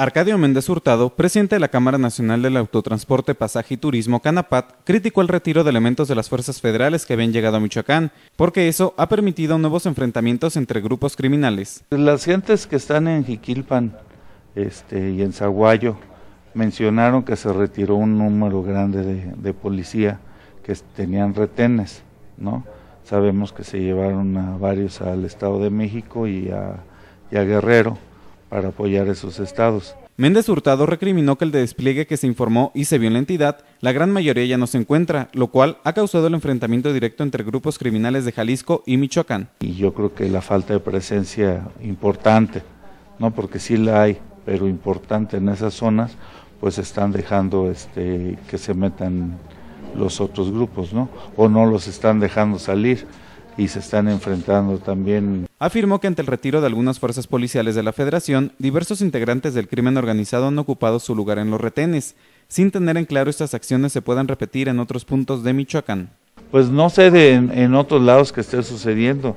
Arcadio Méndez Hurtado, presidente de la Cámara Nacional del Autotransporte, Pasaje y Turismo, Canapat, criticó el retiro de elementos de las fuerzas federales que habían llegado a Michoacán, porque eso ha permitido nuevos enfrentamientos entre grupos criminales. Las gentes que están en Jiquilpan este, y en Zaguayo mencionaron que se retiró un número grande de, policía que tenían retenes, Sabemos que se llevaron a varios al Estado de México y a Guerrero para apoyar esos estados. Méndez Hurtado recriminó que el despliegue que se informó y se vio en la entidad, la gran mayoría ya no se encuentra, lo cual ha causado el enfrentamiento directo entre grupos criminales de Jalisco y Michoacán. Y yo creo que la falta de presencia importante, no porque sí la hay, pero importante en esas zonas, pues están dejando este, que se metan los otros grupos, ¿no? O no los están dejando salir y se están enfrentando también. Afirmó que ante el retiro de algunas fuerzas policiales de la Federación, diversos integrantes del crimen organizado han ocupado su lugar en los retenes, sin tener en claro estas acciones se puedan repetir en otros puntos de Michoacán. Pues no sé de, en otros lados que esté sucediendo.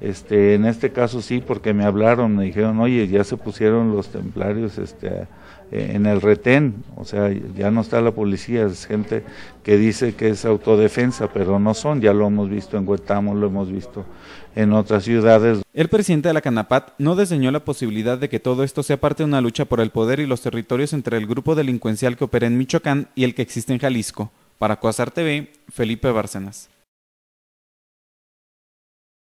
Este, en este caso sí, porque me hablaron, me dijeron, oye, ya se pusieron los templarios este, eh, en el retén, o sea, ya no está la policía, es gente que dice que es autodefensa, pero no son, ya lo hemos visto en Huetamo, lo hemos visto en otras ciudades. El presidente de la Canapat no diseñó la posibilidad de que todo esto sea parte de una lucha por el poder y los territorios entre el grupo delincuencial que opera en Michoacán y el que existe en Jalisco. Para Coasar TV, Felipe Bárcenas.